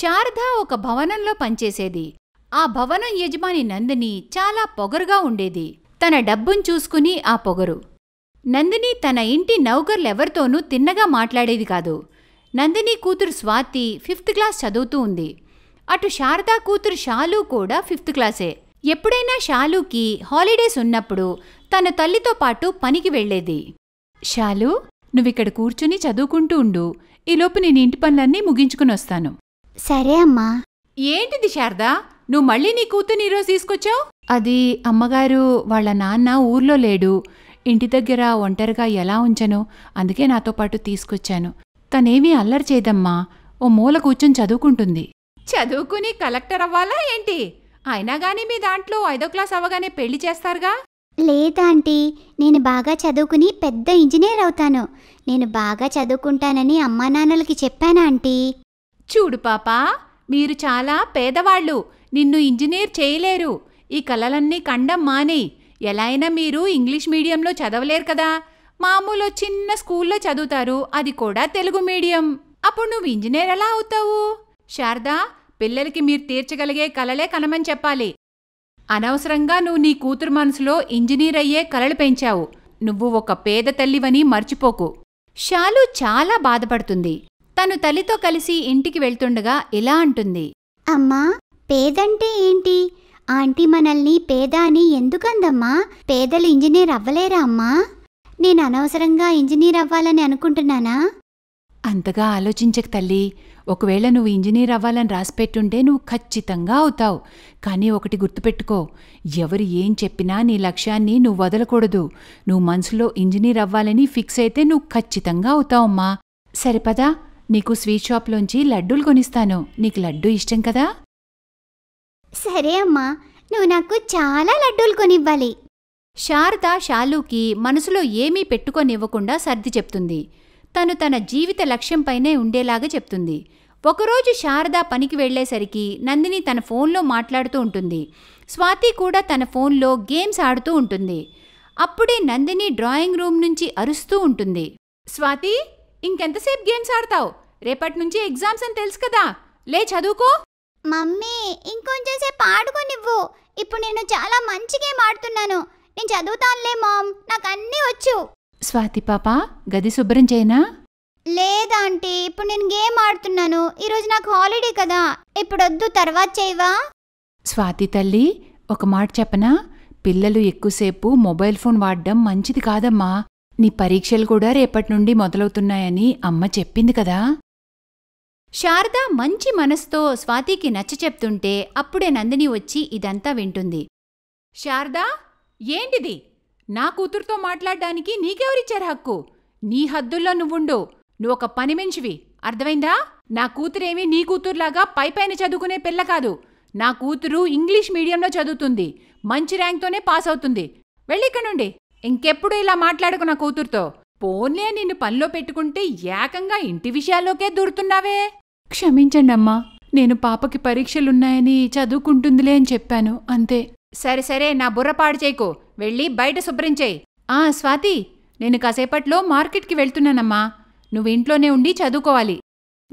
శారద ఒక భవనంలో పనిచేసేది ఆ భవనం యజమాని నందిని చాలా పొగరుగా ఉండేది తన డబ్బును చూసుకుని ఆ పొగరు నందిని తన ఇంటి నౌకర్లెవరితోనూ తిన్నగా మాట్లాడేది కాదు నందిని కూతురు స్వాతి ఫిఫ్త్ క్లాస్ చదువుతూ ఉంది అటు శారదా కూతురు షాలు కూడా ఫిఫ్త్ క్లాసే ఎప్పుడైనా షాలుకి హాలిడేస్ ఉన్నప్పుడు తన తల్లితో పాటు పనికి వెళ్లేది షాలు నువ్విక్కడ కూర్చుని చదువుకుంటూ ఉండు ఈలోపు నేను ఇంటి పనులన్నీ ముగించుకుని వస్తాను సరే అమ్మా ఏంటిది శారదా నువ్వు మళ్ళీ నీ కూతుర్ని ఈరోజు తీసుకొచ్చావు అది అమ్మగారు వాళ్ళ నాన్న ఊర్లో లేడు ఇంటి దగ్గర ఒంటరిగా ఎలా ఉంచను అందుకే నాతో పాటు తీసుకొచ్చాను తనేమీ అల్లరి చేయదమ్మా ఓ మూల కూర్చొని చదువుకుంటుంది చదువుకుని కలెక్టర్ అవ్వాలా ఏంటి అయినా గాని మీ దాంట్లో ఐదో క్లాస్ అవ్వగానే పెళ్లి చేస్తారుగా లేదాంటీ నేను బాగా చదువుకుని పెద్ద ఇంజనీర్ అవుతాను నేను బాగా చదువుకుంటానని అమ్మా నాన్నలకి చెప్పానా ఆంటీ చూడు పాపా మీరు చాలా పేదవాళ్ళు నిన్ను ఇంజనీర్ చేయలేరు ఈ కలలన్నీ కండం మానే ఎలా అయినా మీరు ఇంగ్లీష్ మీడియంలో చదవలేరు కదా మామూలు చిన్న స్కూల్లో చదువుతారు అది కూడా తెలుగు మీడియం అప్పుడు నువ్వు ఇంజనీర్ ఎలా అవుతావు శారదా పిల్లలకి మీరు తీర్చగలిగే కలలే కనమని చెప్పాలి అనవసరంగా నువ్వు నీ కూతురు మనసులో ఇంజనీర్ అయ్యే కలలు పెంచావు నువ్వు ఒక పేద తల్లివని మర్చిపోకు షాలు చాలా బాధపడుతుంది తను తల్లితో కలిసి ఇంటికి వెళ్తుండగా ఇలా అంటుంది అమ్మా పేదంటే ఏంటి ఆంటీ మనల్ని పేద అని ఎందుకందమ్మా పేదలు ఇంజనీర్ అవ్వలేరా అమ్మా నేను అనవసరంగా ఇంజనీర్ అవ్వాలని అనుకుంటున్నానా అంతగా ఆలోచించక తల్లి ఒకవేళ నువ్వు ఇంజనీర్ అవ్వాలని రాసిపెట్టుంటే నువ్వు ఖచ్చితంగా అవుతావు కానీ ఒకటి గుర్తుపెట్టుకో ఎవరు ఏం చెప్పినా నీ లక్ష్యాన్ని నువ్వు వదలకూడదు నువ్వు మనసులో ఇంజనీర్ అవ్వాలని ఫిక్స్ అయితే నువ్వు ఖచ్చితంగా అవుతావమ్మా సరిపదా నీకు స్వీట్ షాప్లోంచి లడ్డూలు కొనిస్తాను నీకు లడ్డూ ఇష్టం కదా సరే అమ్మా నువ్వు నాకు చాలా లడ్డూలు కొనివ్వాలి శారద షాలూకి మనసులో ఏమీ పెట్టుకొనివ్వకుండా సర్ది చెప్తుంది తను తన జీవిత లక్ష్యంపైనే ఉండేలాగా చెప్తుంది ఒకరోజు శారద పనికి వెళ్లేసరికి నందిని తన ఫోన్లో మాట్లాడుతూ ఉంటుంది స్వాతి కూడా తన ఫోన్లో గేమ్స్ ఆడుతూ ఉంటుంది అప్పుడే నందిని డ్రాయింగ్ రూమ్ నుంచి అరుస్తూ ఉంటుంది స్వాతి ఇంకెంతసేపు గేమ్స్ ఆడతావు రేపటి నుంచి ఎగ్జామ్స్ అని తెలుసు కదా లే చదువుకో మమ్మీ ఇంకొంచెం సేపు ఆడుకోనివ్వు ఇప్పుడు నేను చాలా మంచి గేమ్ ఆడుతున్నాను నేను చదువుతానులే మామ్ నాకు అన్నీ వచ్చు స్వాతి పాప గది శుభ్రం చేయనా లేదంటే ఇప్పుడు నేను గేమ్ ఆడుతున్నాను ఈరోజు నాకు హాలిడే కదా ఇప్పుడు వద్దు తర్వాత చేయవా స్వాతి తల్లి ఒక మాట చెప్పనా పిల్లలు ఎక్కువసేపు మొబైల్ ఫోన్ వాడడం మంచిది కాదమ్మా నీ పరీక్షలు కూడా రేపటి నుండి మొదలవుతున్నాయని అమ్మ చెప్పింది కదా శారద మంచి మనస్తో స్వాతికి నచ్చ చెప్తుంటే అప్పుడే నందిని వచ్చి ఇదంతా వింటుంది శారదా ఏంటిది నా కూతురుతో మాట్లాడడానికి నీకెవరిచ్చారు హక్కు నీ హద్దుల్లో నువ్వుండు నువ్వు ఒక పని మించివి అర్థమైందా నా కూతురేమి నీ కూతురులాగా పైపైన చదువుకునే పిల్ల కాదు నా కూతురు ఇంగ్లీష్ మీడియంలో చదువుతుంది మంచి ర్యాంక్తోనే పాస్ అవుతుంది ఇక్కడ నుండి ఇంకెప్పుడు ఇలా మాట్లాడకు నా కూతురుతో పోన్లే నిన్ను పనిలో పెట్టుకుంటే ఏకంగా ఇంటి విషయాల్లోకే దూరుతున్నావే క్షమించండమ్మా నేను పాపకి పరీక్షలున్నాయని చదువుకుంటుందిలే అని చెప్పాను అంతే సరే సరే నా బుర్రపాడు చేయకు వెళ్ళి బయట శుభ్రం చేయి ఆ స్వాతి నేను కాసేపట్లో మార్కెట్కి వెళ్తున్నానమ్మా నువ్వు ఇంట్లోనే ఉండి చదువుకోవాలి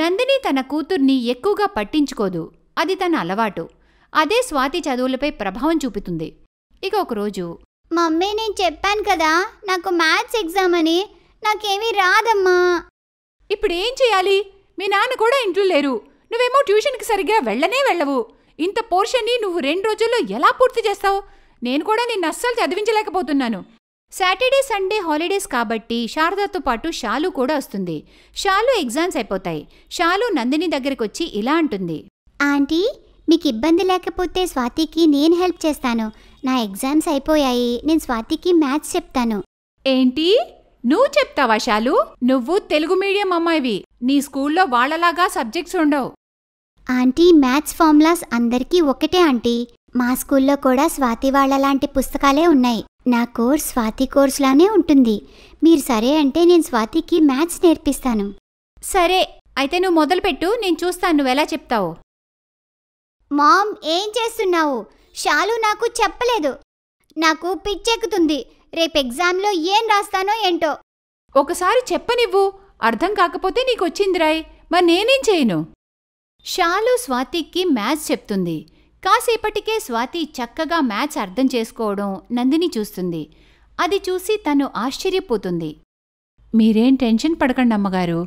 నందిని తన కూతుర్ని ఎక్కువగా పట్టించుకోదు అది తన అలవాటు అదే స్వాతి చదువులపై ప్రభావం చూపుతుంది ఇక ఒకరోజు మమ్మీ నేను చెప్పాను కదా నాకు మ్యాథ్స్ ఎగ్జామ్ అని నాకేమీ రాదమ్మా ఇప్పుడేం చేయాలి మీ నాన్న కూడా ఇంట్లో లేరు నువ్వేమో ట్యూషన్కి సరిగ్గా వెళ్ళనే వెళ్ళవు ఇంత పోర్షన్ని నువ్వు రెండు రోజుల్లో ఎలా పూర్తి చేస్తావు నేను కూడా నిన్ను అస్సలు చదివించలేకపోతున్నాను సాటర్డే సండే హాలిడేస్ కాబట్టి శారదాతో పాటు షాలు కూడా వస్తుంది షాలు ఎగ్జామ్స్ అయిపోతాయి షాలు నందిని దగ్గరికి వచ్చి ఇలా అంటుంది ఆంటీ మీకు ఇబ్బంది లేకపోతే స్వాతికి నేను హెల్ప్ చేస్తాను నా ఎగ్జామ్స్ అయిపోయాయి నేను స్వాతికి మ్యాథ్స్ చెప్తాను ఏంటి నువ్వు చెప్తావా శాలు నువ్వు తెలుగు మీడియం అమ్మాయివి నీ స్కూల్లో వాళ్లలాగా సబ్జెక్ట్స్ ఉండవు ఆంటీ మ్యాథ్స్ ఫార్ములాస్ అందరికీ ఒకటే ఆంటీ మా స్కూల్లో కూడా స్వాతి వాళ్లలాంటి పుస్తకాలే ఉన్నాయి నా కోర్స్ స్వాతి కోర్సులానే ఉంటుంది మీరు సరే అంటే నేను స్వాతికి మ్యాథ్స్ నేర్పిస్తాను సరే అయితే నువ్వు మొదలుపెట్టు నేను చూస్తాను నువ్వెలా చెప్తావు మామ్ ఏం చేస్తున్నావు షాలు నాకు చెప్పలేదు నాకు పిచ్చెక్కుతుంది రేపు ఎగ్జామ్లో ఏం రాస్తానో ఏంటో ఒకసారి చెప్పనివ్వు అర్థం కాకపోతే నీకొచ్చింది రాయ్ మరి నేనేం చేయను షాలు స్వాతికి మ్యాథ్స్ చెప్తుంది కాసేపటికే స్వాతి చక్కగా మ్యాథ్స్ అర్థం చేసుకోవడం నందిని చూస్తుంది అది చూసి తను ఆశ్చర్యపోతుంది మీరేం టెన్షన్ పడకండి అమ్మగారు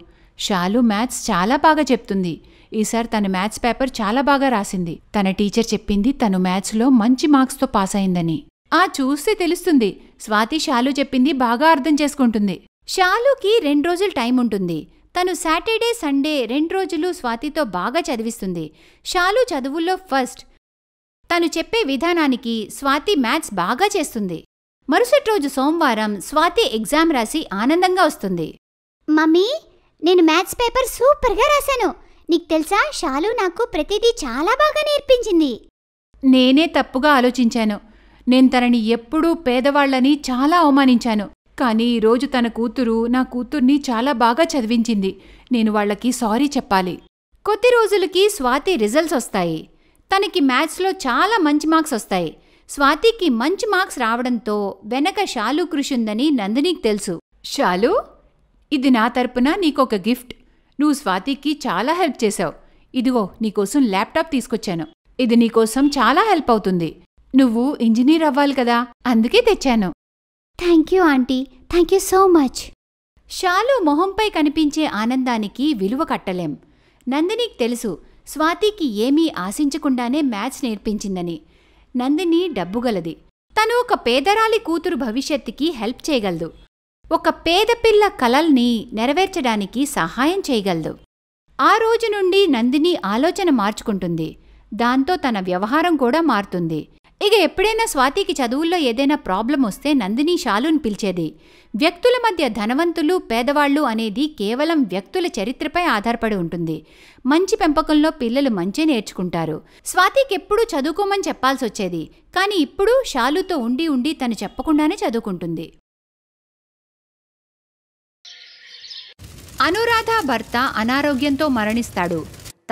షాలు మ్యాథ్స్ చాలా బాగా చెప్తుంది ఈసారి తన మ్యాథ్స్ పేపర్ చాలా బాగా రాసింది తన టీచర్ చెప్పింది తను మ్యాథ్స్లో మంచి మార్క్స్తో పాస్ అయిందని ఆ చూస్తే తెలుస్తుంది స్వాతి షాలు చెప్పింది బాగా అర్థం చేసుకుంటుంది షాలుకి రెండు రోజులు టైం ఉంటుంది తను సాటర్డే సండే రెండు రోజులు స్వాతితో బాగా చదివిస్తుంది షాలు చదువుల్లో ఫస్ట్ తను చెప్పే విధానానికి స్వాతి మ్యాథ్స్ బాగా చేస్తుంది మరుసటి రోజు సోమవారం స్వాతి ఎగ్జామ్ రాసి ఆనందంగా వస్తుంది మమ్మీ నేను మ్యాథ్స్ పేపర్ సూపర్గా రాశాను నీకు తెలుసా షాలు నాకు ప్రతిదీ చాలా బాగా నేర్పించింది నేనే తప్పుగా ఆలోచించాను నేను తనని ఎప్పుడూ పేదవాళ్లని చాలా అవమానించాను కానీ ఈరోజు తన కూతురు నా కూతుర్ని చాలా బాగా చదివించింది నేను వాళ్లకి సారీ చెప్పాలి కొద్ది రోజులకి స్వాతి రిజల్ట్స్ వస్తాయి తనకి మ్యాథ్స్లో చాలా మంచి మార్క్స్ వస్తాయి స్వాతికి మంచి మార్క్స్ రావడంతో వెనక షాలు కృషి ఉందని నందినికి తెలుసు షాలు ఇది నా తరపున నీకొక గిఫ్ట్ నువ్వు స్వాతికి చాలా హెల్ప్ చేశావు ఇదిగో నీకోసం ల్యాప్టాప్ తీసుకొచ్చాను ఇది నీకోసం చాలా హెల్ప్ అవుతుంది నువ్వు ఇంజనీర్ అవ్వాలి కదా అందుకే తెచ్చాను thank you aunty thank you so much Shalu మొహంపై కనిపించే ఆనందానికి విలువ కట్టలేం నందినికి తెలుసు స్వాతికి ఏమీ ఆశించకుండానే మ్యాథ్స్ నేర్పించిందని నందిని డబ్బుగలది తను ఒక పేదరాలి కూతురు భవిష్యత్తుకి హెల్ప్ చేయగలదు ఒక పేదపిల్ల కలల్ని నెరవేర్చడానికి సహాయం చేయగలదు ఆ రోజు నుండి నందిని ఆలోచన మార్చుకుంటుంది దాంతో తన వ్యవహారం కూడా మారుతుంది ఇక ఎప్పుడైనా స్వాతికి చదువుల్లో ఏదైనా ప్రాబ్లం వస్తే నందిని షాలుని పిలిచేది వ్యక్తుల మధ్య ధనవంతులు పేదవాళ్ళు అనేది కేవలం వ్యక్తుల చరిత్రపై ఆధారపడి ఉంటుంది మంచి పెంపకంలో పిల్లలు మంచి నేర్చుకుంటారు స్వాతికి ఎప్పుడూ చదువుకోమని చెప్పాల్సి వచ్చేది కానీ ఇప్పుడు షాలుతో ఉండి ఉండి తను చెప్పకుండానే చదువుకుంటుంది అనురాధ భర్త అనారోగ్యంతో మరణిస్తాడు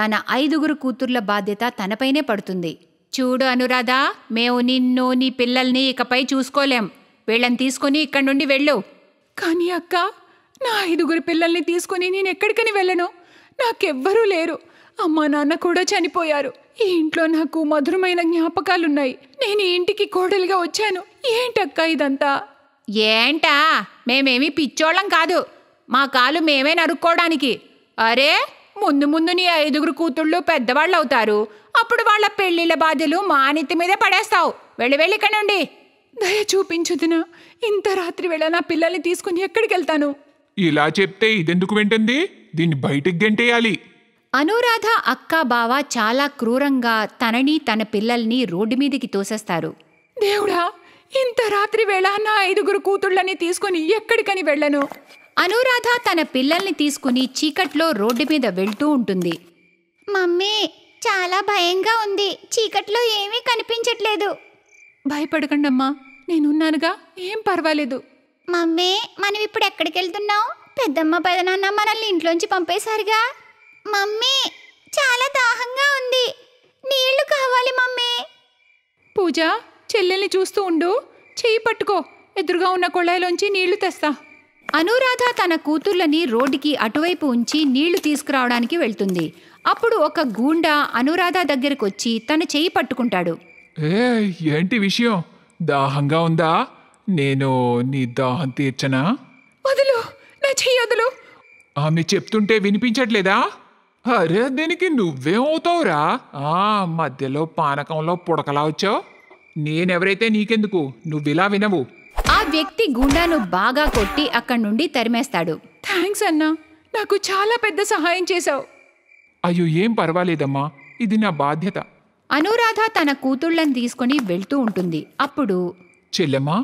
తన ఐదుగురు కూతుర్ల బాధ్యత తనపైనే పడుతుంది చూడు అనురాధ మేము నిన్ను నీ పిల్లల్ని ఇకపై చూసుకోలేం వీళ్ళని తీసుకుని ఇక్కడి నుండి వెళ్ళు కానీ అక్క నా ఐదుగురు పిల్లల్ని తీసుకుని నేను ఎక్కడికని వెళ్ళను నాకెవ్వరూ లేరు అమ్మా నాన్న కూడా చనిపోయారు ఈ ఇంట్లో నాకు మధురమైన జ్ఞాపకాలున్నాయి నేను ఇంటికి కోడలిగా వచ్చాను ఏంటక్క ఇదంతా ఏంటా మేమేమీ పిచ్చోళ్ళం కాదు మా కాలు మేమే నరుక్కోవడానికి అరే ముందు ముందు నీ ఐదుగురు కూతుళ్ళు పెద్దవాళ్ళు అవుతారు అప్పుడు వాళ్ళ పెళ్లిళ్ళ బాధ్యలు మా నెత్తి మీదే పడేస్తావు వెళ్ళి వెళ్ళి ఇక్కడ నుండి దయ చూపించుదిన ఇంత రాత్రి వేళ నా పిల్లల్ని తీసుకుని ఎక్కడికి వెళ్తాను ఇలా చెప్తే ఇదెందుకు వింటుంది దీన్ని బయటికి గెంటేయాలి అనురాధ అక్క బావ చాలా క్రూరంగా తనని తన పిల్లల్ని రోడ్డు మీదకి తోసేస్తారు దేవుడా ఇంత రాత్రి వేళ నా ఐదుగురు కూతుళ్ళని తీసుకుని ఎక్కడికని వెళ్ళను అనురాధ తన పిల్లల్ని తీసుకుని చీకట్లో రోడ్డు మీద వెళ్తూ ఉంటుంది మమ్మీ చాలా భయంగా ఉంది చీకట్లో ఏమీ కనిపించట్లేదు భయపడకండమ్మా నేనున్నానుగా ఏం పర్వాలేదు మమ్మీ మనం ఇప్పుడు ఎక్కడికి వెళ్తున్నాం పెద్దమ్మ పెదనాన్న మనల్ని ఇంట్లోంచి పంపేశారుగా మమ్మీ చాలా దాహంగా ఉంది నీళ్లు కావాలి మమ్మీ పూజ చెల్లెల్ని చూస్తూ ఉండు చెయ్యి పట్టుకో ఎదురుగా ఉన్న కొళాయిలోంచి నీళ్లు తెస్తా అనురాధ తన కూతుర్లని రోడ్డుకి అటువైపు ఉంచి నీళ్లు తీసుకురావడానికి వెళ్తుంది అప్పుడు ఒక గూండా అనురాధ దగ్గరకు వచ్చి తన చేయి పట్టుకుంటాడు ఏ ఏంటి విషయం దాహంగా ఉందా నేను నీ దాహం తీర్చనా వదులు నా చెయ్యి వదులు ఆమె చెప్తుంటే వినిపించట్లేదా అరే దీనికి నువ్వేమవుతావురా ఆ మధ్యలో పానకంలో పుడకలా వచ్చావు నేనెవరైతే నీకెందుకు నువ్వు ఇలా వినవు ఆ వ్యక్తి గుండాను బాగా కొట్టి అక్కడి నుండి తరిమేస్తాడు థ్యాంక్స్ అన్నా నాకు చాలా పెద్ద సహాయం చేశావు అయ్యో ఏం పర్వాలేదమ్మా ఇది నా బాధ్యత అనురాధ తన కూతుళ్ళని తీసుకుని వెళ్తూ ఉంటుంది అప్పుడు చెల్లెమ్మా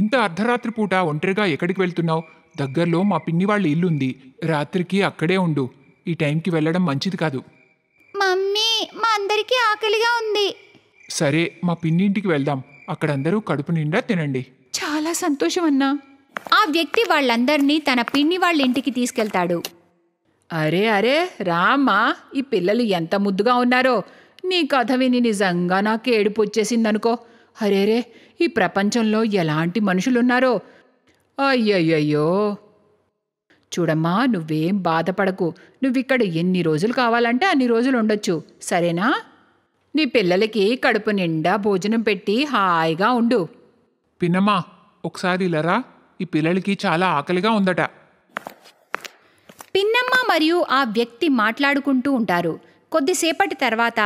ఇంత అర్ధరాత్రి పూట ఒంటరిగా ఎక్కడికి వెళ్తున్నావు దగ్గరలో మా పిన్ని వాళ్ళ ఇల్లుంది రాత్రికి అక్కడే ఉండు ఈ టైంకి వెళ్ళడం మంచిది కాదు మమ్మీ మా అందరికీ ఆకలిగా ఉంది సరే మా పిన్నింటికి వెళ్దాం అక్కడందరూ కడుపు నిండా తినండి సంతోషం అన్నా ఆ వ్యక్తి వాళ్ళందరినీ తన పిన్ని వాళ్ళ ఇంటికి తీసుకెళ్తాడు అరే అరే రామ్మా ఈ పిల్లలు ఎంత ముద్దుగా ఉన్నారో నీ కథ విని నిజంగా నాకు ఏడుపు వచ్చేసిందనుకో అరేరే ఈ ప్రపంచంలో ఎలాంటి మనుషులున్నారో అయ్యయ్యయ్యో చూడమ్మా నువ్వేం బాధపడకు నువ్విక్కడ ఎన్ని రోజులు కావాలంటే అన్ని రోజులు ఉండొచ్చు సరేనా నీ పిల్లలకి కడుపు నిండా భోజనం పెట్టి హాయిగా ఉండు పిన్నమ్మా ఒకసారి ఇలా రా ఈ పిల్లలకి చాలా ఆకలిగా ఉందట పిన్నమ్మ మరియు ఆ వ్యక్తి మాట్లాడుకుంటూ ఉంటారు కొద్దిసేపటి తర్వాత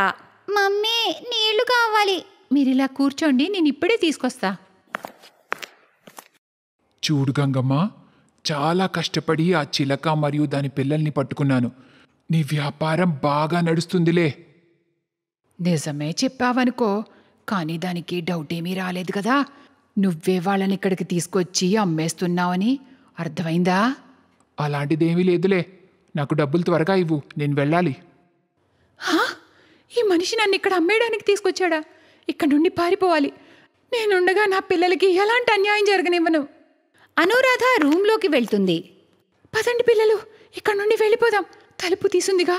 మమ్మీ నీళ్లు కావాలి మీరు ఇలా కూర్చోండి నేను ఇప్పుడే తీసుకొస్తా చూడు గంగమ్మ చాలా కష్టపడి ఆ చిలక మరియు దాని పిల్లల్ని పట్టుకున్నాను నీ వ్యాపారం బాగా నడుస్తుందిలే నిజమే చెప్పావనుకో కానీ దానికి డౌట్ ఏమీ రాలేదు కదా నువ్వే వాళ్ళని ఇక్కడికి తీసుకొచ్చి అమ్మేస్తున్నావని అర్థమైందా అలాంటిదేమీ లేదులే నాకు డబ్బులు త్వరగా ఇవ్వు నేను వెళ్ళాలి ఈ మనిషి నన్ను ఇక్కడ అమ్మేయడానికి తీసుకొచ్చాడా ఇక్కడ నుండి పారిపోవాలి నేనుండగా నా పిల్లలకి ఎలాంటి అన్యాయం జరగనివ్వను అనురాధ రూమ్లోకి వెళ్తుంది పదండి పిల్లలు ఇక్కడ నుండి వెళ్ళిపోదాం తలుపు తీసుందిగా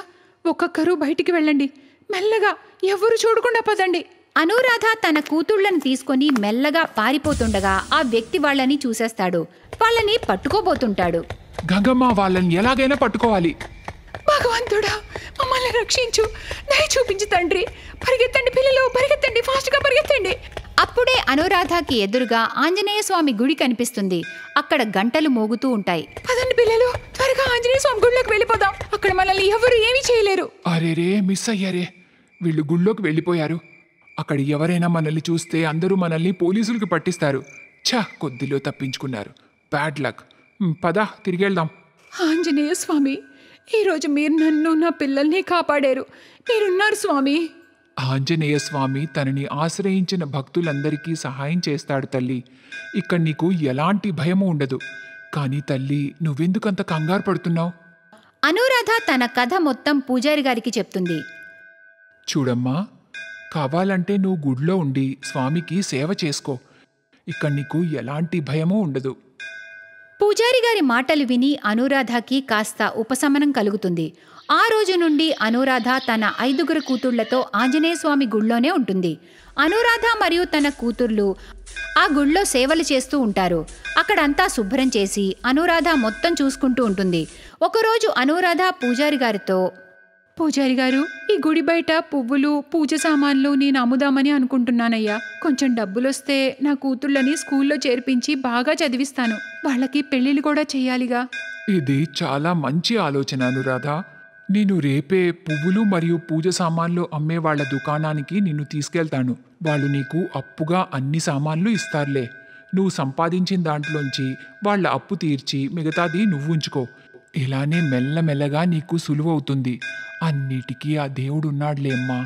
ఒక్కొక్కరు బయటికి వెళ్ళండి మెల్లగా ఎవ్వరూ చూడకుండా పదండి అనురాధ తన కూతుళ్లను తీసుకొని మెల్లగా పారిపోతుండగా ఆ వ్యక్తి వాళ్ళని చూసేస్తాడు వాళ్ళని పట్టుకోబోతుంటాడు గంగమ్మ వాళ్ళని ఎలాగైనా పట్టుకోవాలి భగవంతుడా మమ్మల్ని రక్షించు దయ చూపించు తండ్రి పరిగెత్తండి పిల్లలు పరిగెత్తండి ఫాస్ట్గా పరిగెత్తండి అప్పుడే అనురాధకి ఎదురుగా ఆంజనేయ స్వామి గుడి కనిపిస్తుంది అక్కడ గంటలు మోగుతూ ఉంటాయి పదండి పిల్లలు త్వరగా ఆంజనేయ స్వామి గుడిలోకి వెళ్ళిపోదాం అక్కడ మనల్ని ఎవరు ఏమీ చేయలేరు అరే మిస్ అయ్యారే వీళ్ళు గుళ్ళోకి వెళ్ళిపోయారు అక్కడ ఎవరైనా మనల్ని చూస్తే అందరూ మనల్ని పోలీసులకి పట్టిస్తారు ఛ కొద్దిలో తప్పించుకున్నారు బ్యాడ్ లక్ పద తిరిగెళ్దాం ఆంజనేయ స్వామి ఈరోజు మీరు నన్ను నా పిల్లల్ని కాపాడారు మీరున్నారు స్వామి ఆంజనేయ స్వామి తనని ఆశ్రయించిన భక్తులందరికీ సహాయం చేస్తాడు తల్లి ఇక్కడ నీకు ఎలాంటి భయము ఉండదు కానీ తల్లి నువ్వెందుకంత కంగారు పడుతున్నావు అనురాధ తన కథ మొత్తం పూజారి గారికి చెప్తుంది చూడమ్మా కావాలంటే నువ్వు గుడిలో ఉండి స్వామికి సేవ చేసుకో ఇక్కడ నీకు ఎలాంటి భయమూ ఉండదు పూజారి గారి మాటలు విని అనురాధకి కాస్త ఉపశమనం కలుగుతుంది ఆ రోజు నుండి అనురాధ తన ఐదుగురు కూతుళ్లతో ఆంజనేయస్వామి గుళ్ళోనే ఉంటుంది అనురాధ మరియు తన కూతుర్లు ఆ గుళ్ళో సేవలు చేస్తూ ఉంటారు అక్కడంతా శుభ్రం చేసి అనురాధ మొత్తం చూసుకుంటూ ఉంటుంది ఒకరోజు అనురాధ పూజారి గారితో పూజారి గారు ఈ గుడి బయట పువ్వులు పూజ సామాన్లు నేను అమ్ముదామని అనుకుంటున్నానయ్యా కొంచెం డబ్బులొస్తే నా కూతుళ్ళని స్కూల్లో చేర్పించి బాగా చదివిస్తాను వాళ్ళకి పెళ్ళిళ్ళు కూడా చేయాలిగా ఇది చాలా మంచి ఆలోచన అనురాధ నేను రేపే పువ్వులు మరియు పూజ సామాన్లు అమ్మే వాళ్ళ దుకాణానికి నిన్ను తీసుకెళ్తాను వాళ్ళు నీకు అప్పుగా అన్ని సామాన్లు ఇస్తారులే నువ్వు సంపాదించిన దాంట్లోంచి వాళ్ళ అప్పు తీర్చి మిగతాది నువ్వు ఉంచుకో ఇలానే మెల్లమెల్లగా నీకు సులువవుతుంది అన్నిటికీ ఆ దేవుడున్నాడులే అమ్మా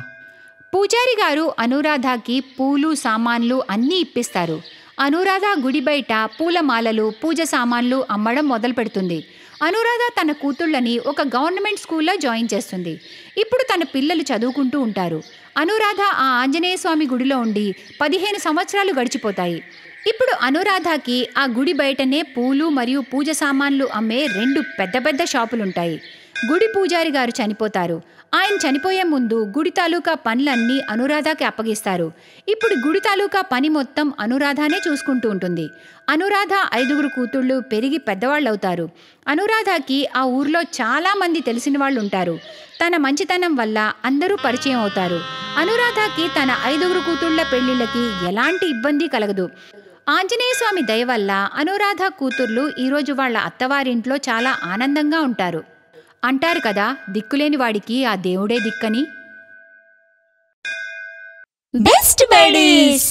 పూజారి గారు అనురాధకి పూలు సామాన్లు అన్నీ ఇప్పిస్తారు అనురాధ గుడి బయట పూలమాలలు పూజ సామాన్లు అమ్మడం మొదలు పెడుతుంది అనురాధ తన కూతుళ్ళని ఒక గవర్నమెంట్ స్కూల్లో జాయిన్ చేస్తుంది ఇప్పుడు తన పిల్లలు చదువుకుంటూ ఉంటారు అనురాధ ఆ ఆంజనేయ స్వామి గుడిలో ఉండి పదిహేను సంవత్సరాలు గడిచిపోతాయి ఇప్పుడు అనురాధకి ఆ గుడి బయటనే పూలు మరియు పూజ సామాన్లు అమ్మే రెండు పెద్ద పెద్ద షాపులుంటాయి గుడి పూజారి గారు చనిపోతారు ఆయన చనిపోయే ముందు గుడి తాలూకా పనులన్నీ అనురాధకి అప్పగిస్తారు ఇప్పుడు గుడి తాలూకా పని మొత్తం అనురాధనే చూసుకుంటూ ఉంటుంది అనురాధ ఐదుగురు కూతుళ్ళు పెరిగి పెద్దవాళ్ళు అవుతారు అనురాధకి ఆ ఊర్లో చాలామంది తెలిసిన వాళ్ళు ఉంటారు తన మంచితనం వల్ల అందరూ పరిచయం అవుతారు అనురాధకి తన ఐదుగురు కూతుళ్ళ పెళ్లిళ్ళకి ఎలాంటి ఇబ్బంది కలగదు ఆంజనేయ స్వామి దయ వల్ల అనురాధ కూతుర్లు ఈరోజు వాళ్ళ అత్తవారింట్లో చాలా ఆనందంగా ఉంటారు అంటారు కదా దిక్కులేని వాడికి ఆ దేవుడే దిక్కని బెస్ట్ బడీస్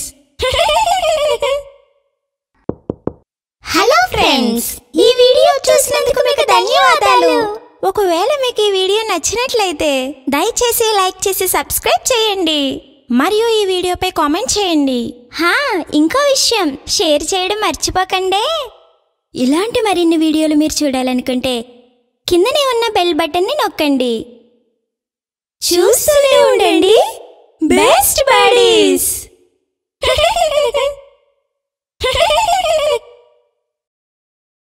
హలో ఫ్రెండ్స్ ఈ వీడియో చూసినందుకు మీకు ధన్యవాదాలు ఒకవేళ మీకు ఈ వీడియో నచ్చినట్లయితే దయచేసి లైక్ చేసి సబ్స్క్రైబ్ చేయండి మరియు ఈ వీడియోపై కామెంట్ చేయండి హా ఇంకో విషయం షేర్ చేయడం మర్చిపోకండి ఇలాంటి మరిన్ని వీడియోలు మీరు చూడాలనుకుంటే కిందనే ఉన్న బెల్ బటన్ని నొక్కండి చూస్తూనే ఉండండి బెస్ట్ బాడీస్